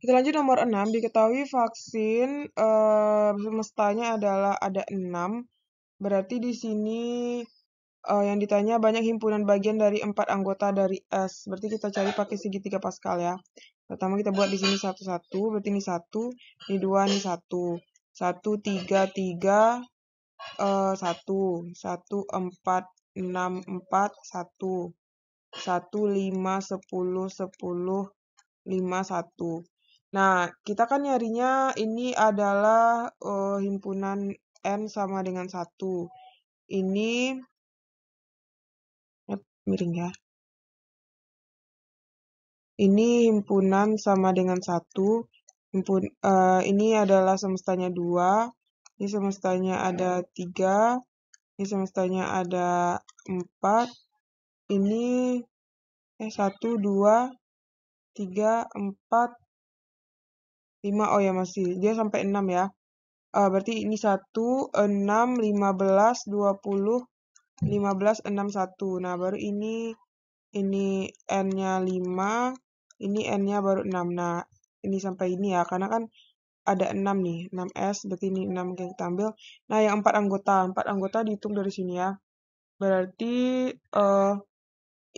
Kita lanjut nomor 6, diketahui vaksin e, semestanya adalah ada 6. Berarti di sini e, yang ditanya banyak himpunan bagian dari empat anggota dari S. Berarti kita cari pakai segitiga Pascal ya. Pertama kita buat di sini satu-satu, berarti ini satu, ini dua, ini satu. Satu, tiga, tiga, e, satu, satu, empat, enam, empat, satu, satu, lima, sepuluh, sepuluh, lima, satu. Nah, kita kan nyarinya ini adalah, uh, himpunan n sama dengan 1. Ini yep, miring ya. Ini himpunan sama dengan 1, himpun uh, ini adalah semestanya 2, ini semestanya ada 3, ini semestanya ada 4, ini eh, 1, 2, 3, 4 5 oh ya masih dia sampai 6 ya uh, berarti ini 1 6 15 20 15 6 1 nah baru ini ini n nya 5 ini n nya baru 6 nah ini sampai ini ya karena kan ada 6 nih 6s berarti ini 6 yang kita ambil nah yang 4 anggota 4 anggota dihitung dari sini ya berarti uh,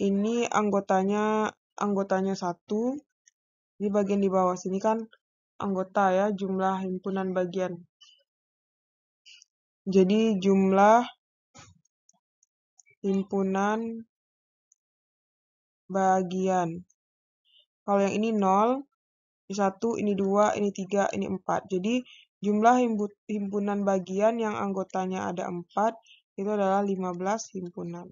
ini anggotanya anggotanya 1 di bagian di bawah sini kan anggota ya, jumlah himpunan bagian. Jadi jumlah himpunan bagian. Kalau yang ini 0, ini 1, ini dua, ini tiga, ini empat. Jadi jumlah himpunan bagian yang anggotanya ada empat itu adalah 15 himpunan.